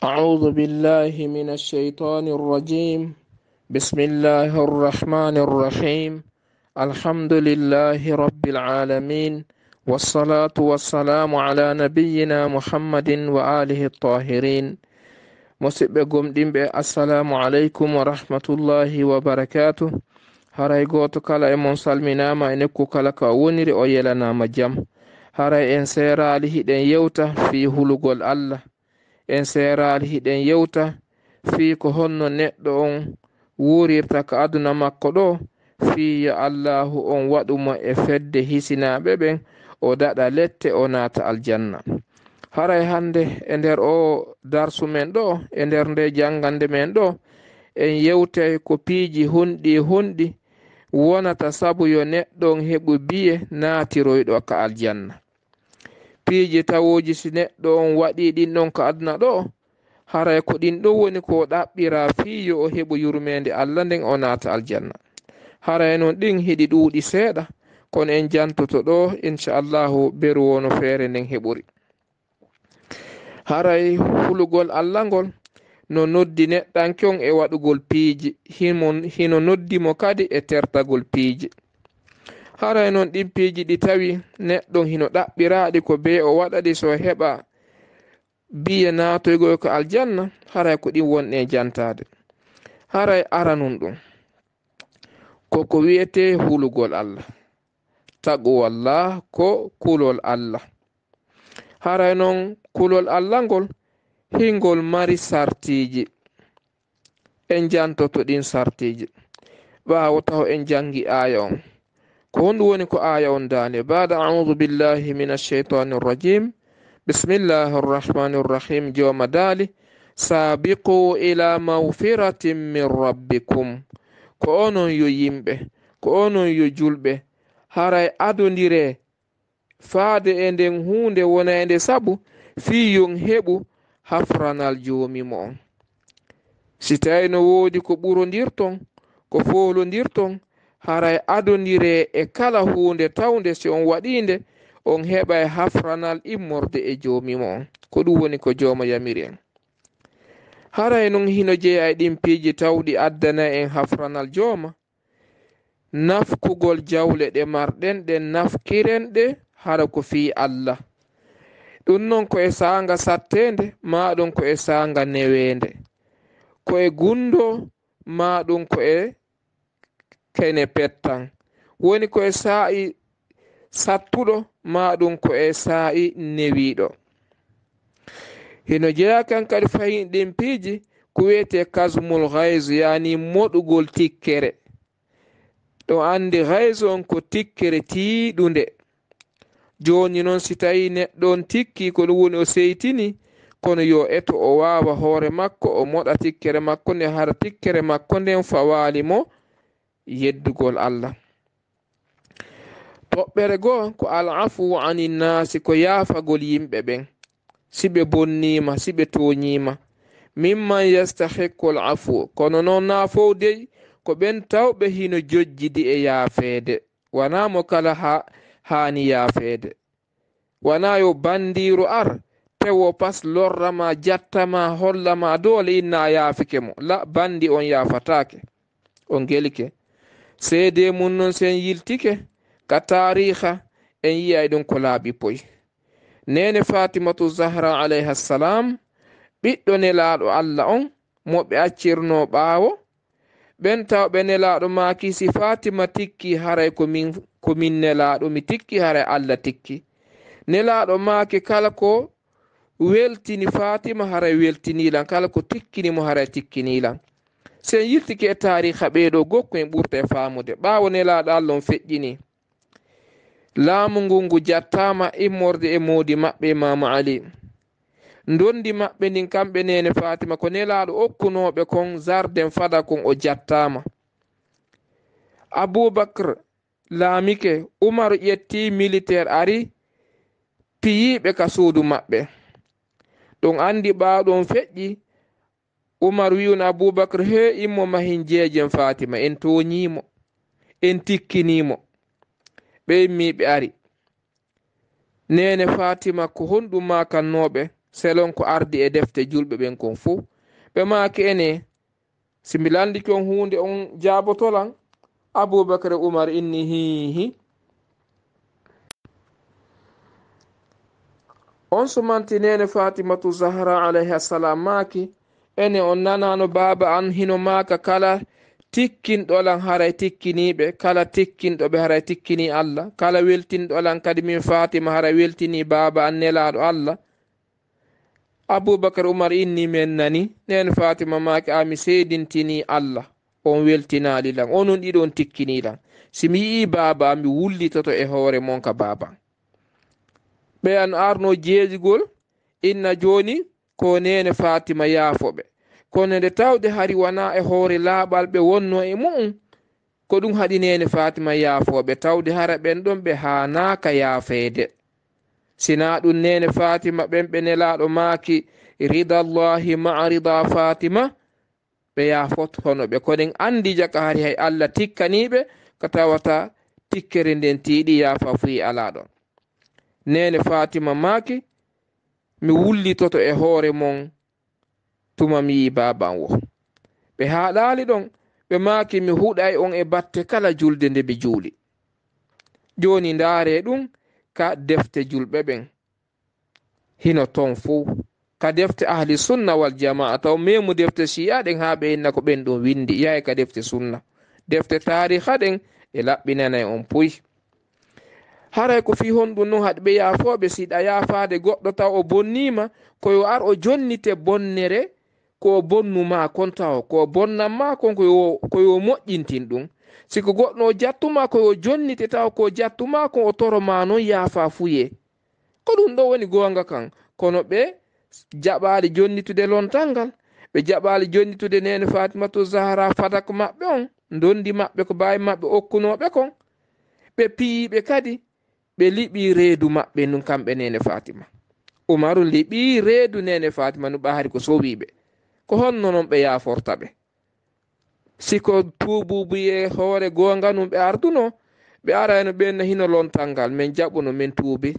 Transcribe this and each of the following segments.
أعوذ بالله من الشيطان الرجيم بسم الله الرحمن الرحيم الحمد لله رب العالمين والصلاة والسلام على نبينا محمد وآله الطاهرين مسبقكم دمب السلام عليكم ورحمة الله وبركاته هاري غوتو كلا إمون سلمنا ما إنكو كلا كاونير أويلنا مجم هاري إنسير عليه دين يوته في هلوغ الله en seeraali hiɗen yewta fii ko honno neɗɗo on wuurirta ka aduna makko ɗo fii yo allahu on waɗu mo e fedde hisinaaɓe ɓen o daɗa lette o naata aljanna haray hannde e nder o darsu men ɗo e nder nde janngande men ɗo en yewtay ko piiji hunɗi hunɗi wonata sabu yo neɗɗon heɓu biye naatiroyɗo ka aljanna piije tawoji si neɗɗo on waɗi ɗin ɗon ko adna ɗo haray ko ɗin ɗo woni ko ɗaɓɓira fi yo o heɓu yurmede allah nden o naata aljanna haray noon ɗin heɗi ɗuuɗi seeɗa kono en jantoto ɗo inchallahu beru wono feere nden heɓuri haray hulugol allah ngol no noddi neɗɗan kon e waɗugol piiji hino noddimo kadi e tertagol piiji haray noon ɗimpiiji ɗi tawi neɗɗon hino ɗaɓɓiraaɗi ko bee o waɗaɗi so heɓa biya naatoygoy ko aljanna haray ko ɗin wonɗe jantaade haray aranum ɗum koko wiyete hulugol allah taquwalla ko kulol allah haray noon kulol allah ngol hingol mari sartiiji en jantoto ɗin sartiiji ɓaawo taw en janngi aaya on ko honɗum woni ko aya on dande baada audu billahi min alcheitani irrajim bismillahi arrahmani rrahim joma dali sabiqu ila mawfiratin min rabbikum ko onon yo yimɓe ko onon yo julɓe haray adodire faade e nden hunde wona e nde sabu fii yon heɓu hafranal joomimo on si tawino woodi ko ɓurondirton ko foolondirton haray adodire e kala hunde tawde si on waɗinde on heɓa e hafranal immorde e jomima on ko ɗum woni ko joma yamiri en haray noon hino jeeya e ɗin piiji tawɗi addana en hafranal jooma nafkugol jawle ɗe marɗen ɗe nafkirenɗe hara ko fi allah ɗum noon ko e sanga sattede maɗum ko e sanga newede ko e gundo maɗum ko e kene pettan woni koye saa'i sattuɗo maɗum ko e saa'i newiɗo hino jeeyakan kadi fayin ɗin piiji ko wiyete kasmul hayso yani moɗugol tikkere ɗo andi hayso on ko tikkere tiiɗunde joni noon si tawi neɗɗoon tikki kono woni o seytini kono yo eto o wawa hoore makko o moɗa tikkere makko nde hara tikkere makko nden fawali mo yeddugol allah toɓɓere goo ko alafu aninnasi ko yaafagol yimɓe ɓen si ɓe bonniima si ɓe tooñiima mimman yastahikkul afu kono noon naa fow dey ko ɓen tawɓe hino jojjidi e yaafeede wanaa mo kala ha haani yaafeede wanaa yo banndiiru ar tewo pas lorrama jattama hollama doole inna a yaafike mo la banndi on yaafataake o ngelke seede mum noon sen yiltike ka tariha en yiyay ɗum ko laaɓi poy nene fatimatu zahra alayha ssalam ɓiɗɗo nelaɗo allah on mo ɓe accirno ɓaawo ɓen tawɓe nelaɗo maki si fatima tikki haray komin komin nelaɗo mi tikki haray allah tikki nelaɗo maki kala ko weltini fatima haray weltinilan kala ko tikkinimo haray tikkinilan sen yirtiki e tariha ɓeɗo gokkoen ɓurta e famude ɓawo nelaɗa allon feƴƴini laamu ngu ngu jattama immorde e moodi maɓɓe e mama ali dondi maɓɓe ndin kamɓe nene fatima ko nelaɗo okkunoɓe kon jardin fada kon o jattama aboubacre laamike umaro ƴetti militaire ari piyiɓe ka suudu maɓɓe ɗon andi ɓawɗon feƴƴi umar wiwno aboubacre he immo mahin jeejen fatima en toñimo en tikkinimo ɓe immiɓe ari nene fatima ko honɗum makannoɓe selon ko ardi e defte julɓe ɓen kon fo ɓe maki ene simbilandi kon hunde on jabotolan aboubacre umar inni hihi on sumanti nene fatimatu zahra alayhi assalam maki ene on nanano baaba an hino maaka kala tikkinɗolan haray tikkiniɓe kala tikkinɗoɓe haray tikkini allah kala weltinɗolan kadi min fatima haray weltini baaba an nelaɗo allah aboubacar oumar inni men nani nen fatima maake ami seedintini allah on weltinali lan onon ɗiɗon tikkinilan simi yii baaba mi wullitoto e hoore mon ka baaba ɓe an arno jeeygol inna joni ko nene fatima yaafo ɓe kono nde tawde hari wona e hoore laaɓal ɓe wonno e mum ko ɗum haɗi nene fatima yaafoɓe tawde hara ɓen ɗon ɓe haanaka yaafeede sina ɗum nene fatima ɓen ɓe nelaɗo maaki rida llahi maa rida fatima ɓe yaafoto hono ɓe konen andi jaka hari hay allah tikkaniɓe ko tawata tikkere nden tiiɗi yaafa fuyi e ala ɗon nene fatima maaki mi wullitoto e hoore mon tuma mi yi baban wo ɓe haaɗali ɗon ɓe maaki mi huɗay on e batte kala julde nde ɓe juuli joni ndaare ɗum ka defte julɓe ɓen hino ton fuu ka defte ahli sunna wal jama'a taw memu defte chi'a ɗen ha ɓe henna ko ɓen ɗum windi yahay ka defte sunna defte tariha ɗen ɗe laɓɓinanay on puyi haray ko fi honɗum noon haɗ ɓe yaafoɓe siɗa yaafade goɗɗo taw o bonnima koyo ar o jonnite bonnere ko bonnu ma kon taw ko bonnan ma kon koyo moƴƴintin ɗum siko goɗɗo o jattuma koyo jonnite taw ko jattuma kon o toroma noon yaafa fuye ko ɗum ɗo woni gonga kan kono ɓe jaɓali jonnitude lontal ngal ɓe jaɓali jonnitude nene fatimatou zahara fadak maɓɓe on dondi maɓɓe ko bawi maɓɓe okkunoɓe kon ɓe piyiɓe kadi ɓe liɓi reedu maɓɓe nun kamɓe nene fatima umaru liɓi reedu nene fatima nu ɓaari ko sowiɓe ko honno non ɓe yaforta ɓe siko tububuye hoore gonga num ɓe arduno ɓe arano ɓenna hino lontal ngal min jaɓuno min tuubi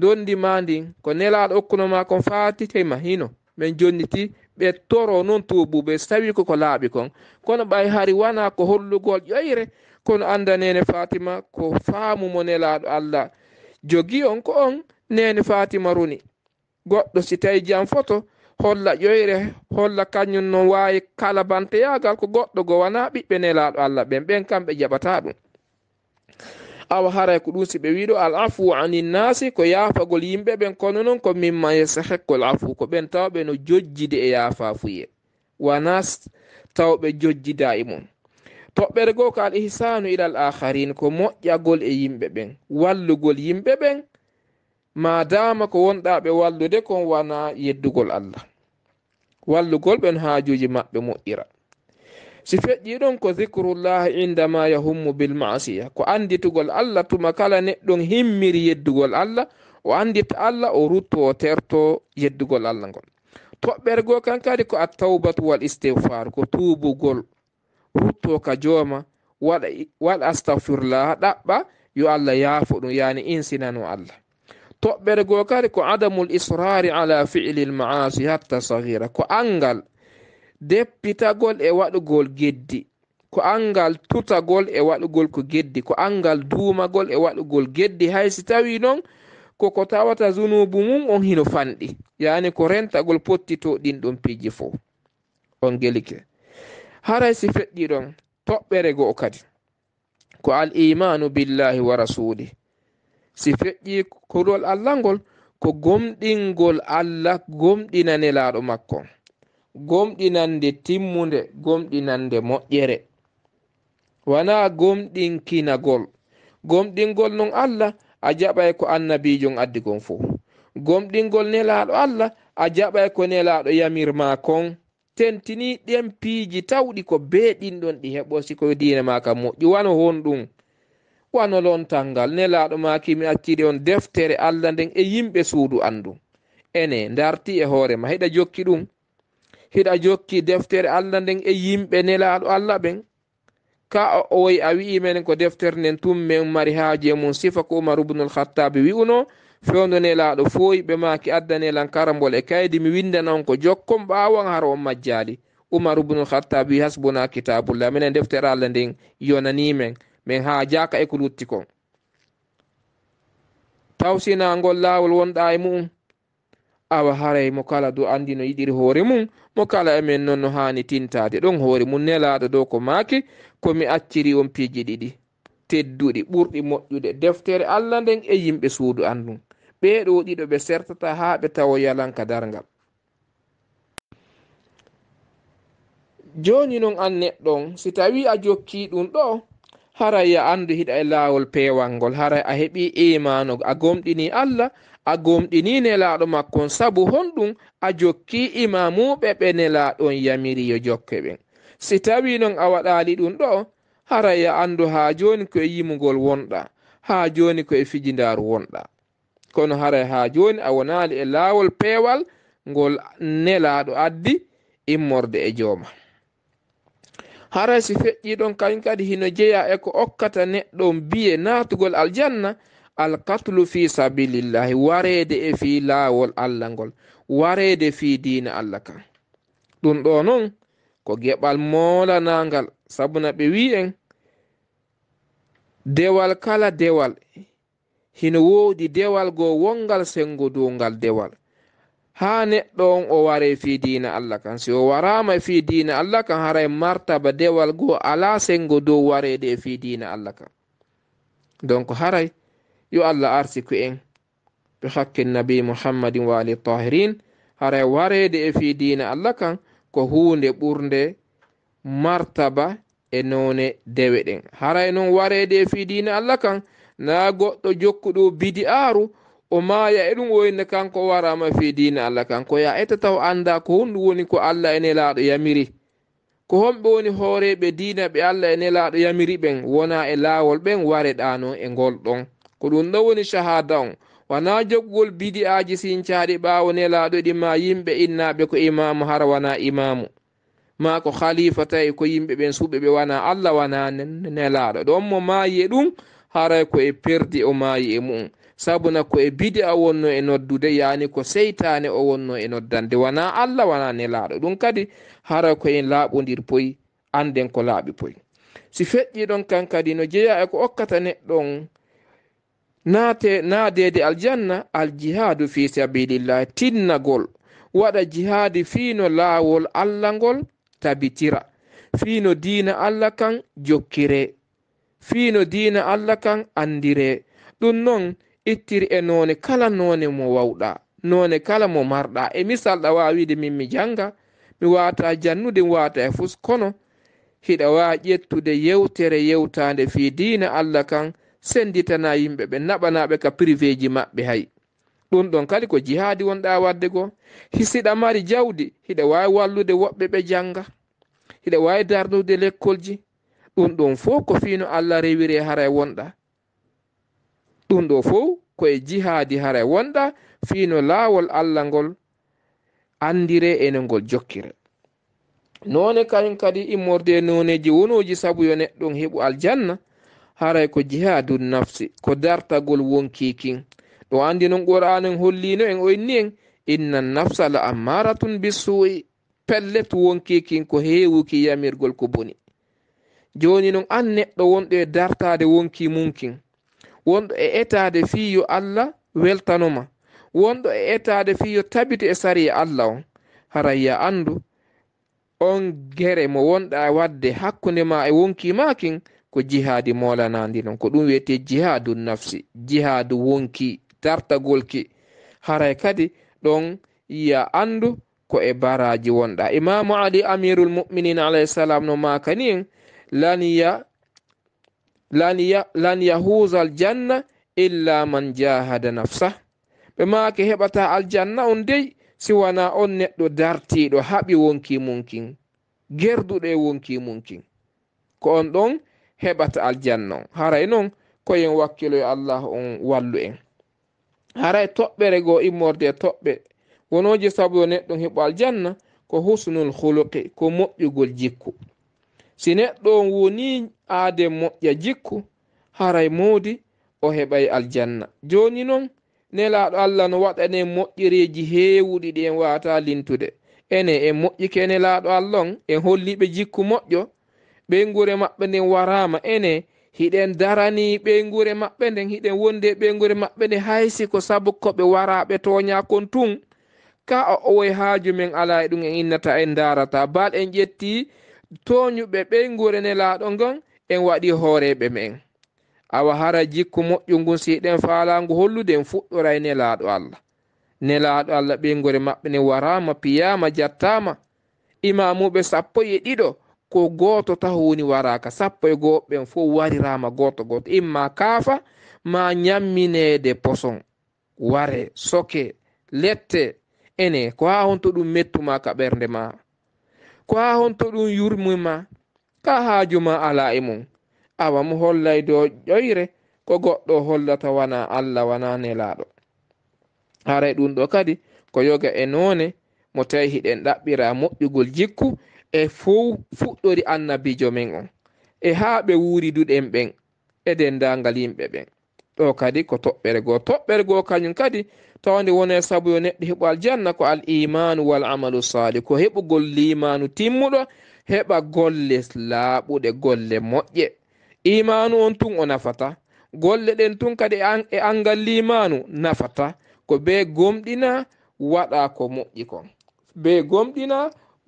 dondima ndin ko nelaɗo okkunoma kon fatitema hino min jonniti ɓe toro noon tubuɓe so tawi koko laaɓi kon kono ɓay hari wana ko hollugol ƴoyre kono anda nene fatima ko faamu mo nelaɗo allah jogi on ko on nene fatima runi goɗɗo si tawi jiyam foto holla ƴoyre holla kañum non wawi kala banteyagal ko goɗɗo go wana ɓiɓɓe nelaɗo allah ɓen ɓen kamɓe jaɓata ɗum awa haray ko ɗum siɓe wiɗo al afu aninnasi ko yaafagol yimɓe ɓen kono noon ko mimma yesa hekkol afu ko ɓen tawɓe no jojjide e yaafa fuye wana tawɓe jojjida e mum toɓɓere goo ko al ihsanu ilal aharin ko moƴƴagol e yimɓe ɓen wallugol yimɓe ɓen ma dama ko wonɗa ɓe wallude kon wana yeddugol allah wallugol ɓen haajuji maɓɓe moƴƴira si feƴƴi ɗon ko dicrullah indama yahummu bilmasiya ko anditugol allah tuma kala neɗɗon himmiri yeddugol allah o andita allah o rutto o terto yeddugol allah ngol toɓɓere goo kan kadi ko attawbatu wal istihfar ko tuubugol hutto ka jooma waɗa waɗa astahfirullah ɗaɓɓa yo allah yaafo ɗum yaani insinano allah toɓɓere goo kadi ko adamul israri ala fili lmaasi hatta sahira ko angal deppitagol e waɗugol geddi ko angal tutagol e waɗugol ko geddi ko angal duumagol e waɗugol geddi hay si tawi noon koko tawata junubu mum on hino fanɗi yaani ko rentagol pottito ɗin ɗon piiji fo on gelike haray si feɗɗiɗon toɓɓere go'o kadi ko al imanu billahi wa rasuli si feƴƴi kolol allah ngol ko gomɗingol allah gomɗinanelaaɗo makko gomɗinande timmunde gomɗinande moƴƴere wana gomɗinkinagol gomɗingol non allah a jaɓay ko annabijon addigon fo gomɗingol nelaaɗo allah a jaɓay ko nelaaɗo yamirma kon tentini ɗen piiji tawɗi ko bee ɗinɗon ɗi heɓo si koye diina ma kam moƴƴu wano hon ɗum wano lontal ngal nelaaɗo maki mi accide on deftere allah nden e yimɓe suudu anndu ene darti e hoorema heɗa jokki ɗum hiɗa jokki deftere allah nden e yimɓe nelaaɗo allah ɓen ka owoyi a wi'i menen ko deftere nden tum men mari haaje mum sifa ko umaru ubnul hattabe wi'uno fewdonelaɗo foyi ɓe maki addanelan karambol e kaydi mi windana on ko jokkom ɓawan har on majjali umar ubnul hattab wi hasbuna kitabullah minen deftere allah nden yonanimen min ha jaka e ko lutti kon tawsina ngol lawol wonɗa e mum awa haray mo kala do andi no yiɗiri hoore mum mo kala emen noon no hani tintade ɗon hoore mum nelaɗo ɗo ko maaki komi acciri on piiji ɗiɗi tedduɗi ɓurɗi moƴƴude deftere allah nden e yimɓe suudu andum ɓeeɗo ɗiɗo ɓe sertata haa ɓe tawa yalanka darngal joni noon an neɗɗon si tawi a jokki ɗum ɗo haray a andu hiɗa e laawol peewal ngol haray a heɓi imano a gomɗini allah a gomɗini nelaaɗo makkon sabu honɗum a jokki imamuɓe ɓe nelaaɗon yamiri yo jokke ɓen si tawi noon a waɗaali ɗum ɗo haray a andu haa joni koye yimugol wonɗa haa joni koye fijindaaru wonɗa kono haray ha joni a wonali e lawol peewal ngol nelaɗo addi immorde e jooma haray si feƴƴi ɗon kañ kadi hino jeeya e ko okkata neɗɗo mbiye natugol aljanna alkatlu fi sabilillahi warede e fi lawol allah ngol warede fi dina allah kan ɗum ɗo noon ko geɓal molanangal sabuna ɓe wi en dewal kala dewal hino woodi dewal goo wongal sengo downgal dewal haa neɗɗo on o waree fii diina allah kan si o waraama e fii diina allah kan hara e martaba dewal goo alaa sengo dow wareede e fii diina allah kan donc haray yo allah arsiku en ɓe hakke nabi muhammadin waali tahirin hara e wareede e fii diina allah kan ko huunde ɓurnde martaba e noone dewe ɗen hara e noon wareede e fii diina allah kan na goɗɗo jokkuɗo bidi aru o maaya e ɗum oyna kanko warama fi dina allah kanko ya etta taw anda ko honɗum woni ko allah e nelaɗo yamiri ko homɓe woni hooreɓe dina ɓe allah e nelaɗo yamiri ɓen wona e laawol ɓen wareɗano e ngolɗon ko ɗum ɗo woni shahada on wona jogugol bidi aji sincaɗi ɓawo nelaɗo ɗi ma yimɓe innaɓe ko imamu hara wana imamu ma ko khalifa tawi ko yimɓe ɓen suɓeɓe wana allah wana nelaɗo ɗon mo maayi e ɗum haray ko e perdi o maayi e mum sabuna ko e bidi a wonno e noddude yaani ko seytane o wonno e noddande wona allah wona nelaɗo ɗum kadi haray ko en laaɓodir poy anden ko laaɓi poy si feƴƴi ɗon kan kadi no jeeya e ko okkata neɗɗon naate naadede aljanna aljihadu fi sabilillah tinnagol waɗa jihaadi fiino laawol allah ngol tabitira fiino diina allah kan jokkiree fiino diina allah kan andire ɗum noon ittiri e none kala none mo wawɗa none kala mo marɗa e misal ɗa wawide min mi janga mi wata jannude mi wata e fus kono hiɗa wa ƴettude yewtere yewtande fi diina allah kan senditana yimɓe ɓe naɓanaɓe ka privé ji maɓɓe hay ɗum ɗon kadi ko jihaadi wonɗa wadde goo hisiɗa mari jawdi hiɗa wawi wallude woɓɓe ɓe janga hiɗa wawi darnude lekkolji ɗum ɗon fof ko fiino allah rewiri haray e wonɗa ɗum ɗo fof koye jihaadi haray e wonɗa fiino laawol allah ngol andire ene ngol jokkire noone kañum kadi immorde e noneji wonoji sabu yo neɗɗon heɓu aljanna haray ko jihadu nafsi ko dartagol wonki kin ɗo andi noon qur'anen hollino en oyni en inna nafsa la ammaratun bisuui pellet wonki kin ko heewuki yamirgol ko boni joni noon an neɗɗo wonɗo e dartade wonki munkin wonɗo e etade fiyo allah weltanoma wonɗo e etade fiyo tabiti e sariya e allah on harayya andu on gere mo wonɗa wadde hakkudema e wonki makin ko jihadi molanadi noon ko ɗum wiyete jihadun nafsi jihadu wonki tartagolki haray e kadi ɗon yiya andu ko e baraji wonɗa imamu ali amirul muminin alayhi salam no makani en lan yahuza aljanna illa man jahada nafsah ɓe maake heɓata aljanna on dey siwana on neɗɗo dartiɗo haɓi wonki munkin gerduɗo e wonki munkin ko on ɗon heɓata aljanna on haray noon koyen wakkilo e allah on wallu en haray toɓɓere goo immorde toɓɓe wonoji sabu yo neɗɗon heɓo aljanna ko husnul huluqi ko moƴƴugol jikku si neɗɗo on woni aade moƴƴa jikku haray moodi o heɓay aljanna joni noon nelaɗo allah no waɗane moƴƴereji heewuɗi ɗi en wata lintude ene en moƴƴike nelaɗo allah on en holliɓe jikku moƴƴo ɓeygure maɓɓe nden warama ene hiɗen darani ɓeygure maɓɓe nden hiɗen wondi e ɓeygure maɓɓe nde haysi ko sabu koɓe waraɓe toñakon tun ka o owo e haaju men ala e ɗum en innata en darata bal en ƴetti toñuɓe ɓe gurene laaɗo ngon en waɗi hooreɓe men awa hara jikku moƴƴu ngun siɗen faalangu holluden fuɗɗora e nelaaɗo allah nelaaɗo allah ɓeygure maɓɓe ne warama piyama jattama imamuɓe sappo e ɗiɗo ko gooto taho woni waraka sappo e gooɓeɓen fof warirama gooto gooto imma kaafa ma ñamminede poson ware soke lette ene ko ha honto ɗum mettuma kaɓerde ma ko ha honto ɗum yurmima ka haajuma ala e mum awam hollay dow ƴoyre ko goɗɗo hollata wana allah wana nelaɗo haray ɗum ɗo kadi ko yoga e noone mo tawi hiɗen ɗaɓɓira moƴƴugol jikku e fow fuɗɗori annabijo men on e haa ɓe wuuri duɗen ɓen e dendagal yimɓe ɓen ɗo kadi ko toɓɓere goo toɓɓere goo kañum kadi tawde wone sabu yo neɗɗo heɓo aljanna ko al'imanu wal amalu salih ko heɓugol limanu timmuɗo heɓa golle laaɓuɗe golle moƴƴe imanu on tun o nafata golle ɗen tun kadi e, e angal limanu nafata ko be gomɗina waɗa ko moƴƴi kon be gomɗina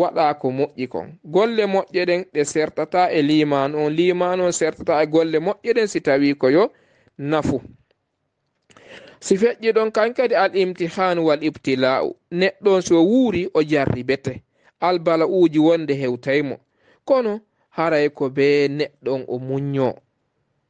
waɗa ko moƴƴi kon golle moƴƴe ɗen ɗe sertata e limanu on limanu on sertata e golle moƴƴe ɗen si tawi ko yo nafu si feƴƴi ɗon kankadi al imtihan wal ibtila'u neɗɗon so wuuri o jarri bete albala uuji wonde hewtaymo kono haray ko be neɗɗon o muñño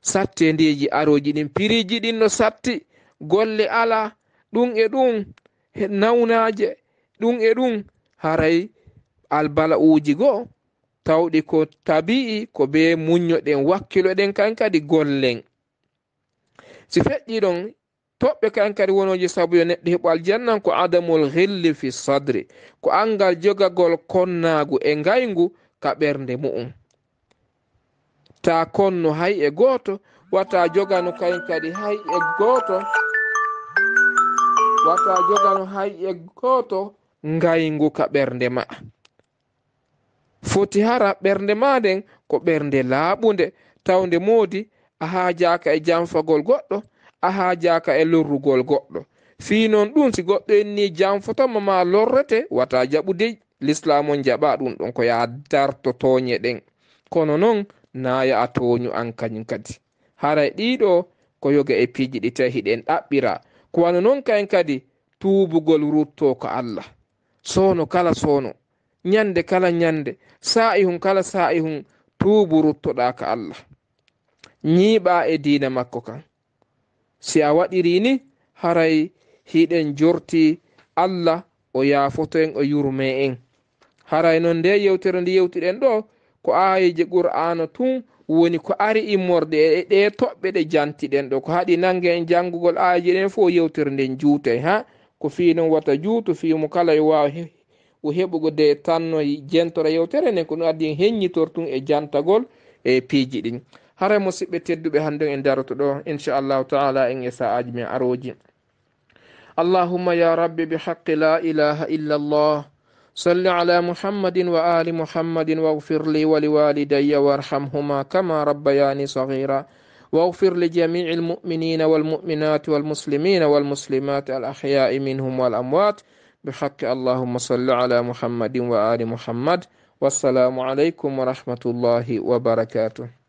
satte ndeji aroji ɗin piriji ɗin no satti golle ala ɗum e ɗum nawnaje ɗum e ɗum haray albala uuji goo tawɗi ko tabi'i ko be muñño ɗen wakkilo ɗen kankadi gollen si feƴƴi ɗon toɓɓe kan kadi wonoji saabu yo neɗɗo heɓo aljannan ko adamul hilli fi sadri ko angal jogagol konnagu e ngaygu ka ɓernde mum ta konno hay e goto wata jogano kañ kadi hay e goto wata jogano hay e goto ngaygu ka ɓernde ma foti hara ɓernde ma nden ko ɓernde laaɓude tawde moodi a haajaaka e janfagol goɗɗo a haajaaka e lorrugol goɗɗo fii noon ɗum si goɗɗo enni janfotoma ma lorrete wata jaɓude l'islam on jaɓa ɗum ɗon ko yaa darto tooñe ɗen kono noon naaya a tooñu an kañum kadi haray ɗiɗo ko yoga e piiji ɗi tawi hiɗen ɗaɓɓira ko wano noon kaen kadi tuubugol rutto ko allah sowno kala sowno ñande kala ñande saa'i hun kala saa'i hun tuubu ruttoɗa ko allah nyiɓa e diina makko kan si a waɗiri ni haray hiɗen jorti allah o yaafoto en o yurme en haray noon nde yewtere nde yewtiɗen ɗo ko aayeje qur'ana tun woni ko ari immorde e ɗe toɓɓe ɗe jantiɗen ɗo ko haɗi nangge en janngugol aayeje ɗen fo yewtere nden juuta ha ko fii noon wata juutu fiimo kala e waawa o heɓugo de tanno jentora yewtere nden ko ɗum addi hennyitor tun e jantagol e piiji ɗin haray musidɓe tedduɓe hannden en daroto ɗo inchallahu taala en e sa'aji men aroji allahumma ya rabbi bihaqi la ilaha illa allah صل على محمد وآل محمد واغفر لي ولوالدي وارحمهما كما ربياني صغيرا واغفر لجميع المؤمنين والمؤمنات والمسلمين والمسلمات الأحياء منهم والأموات بحق اللهم صل على محمد وآل محمد والسلام عليكم ورحمة الله وبركاته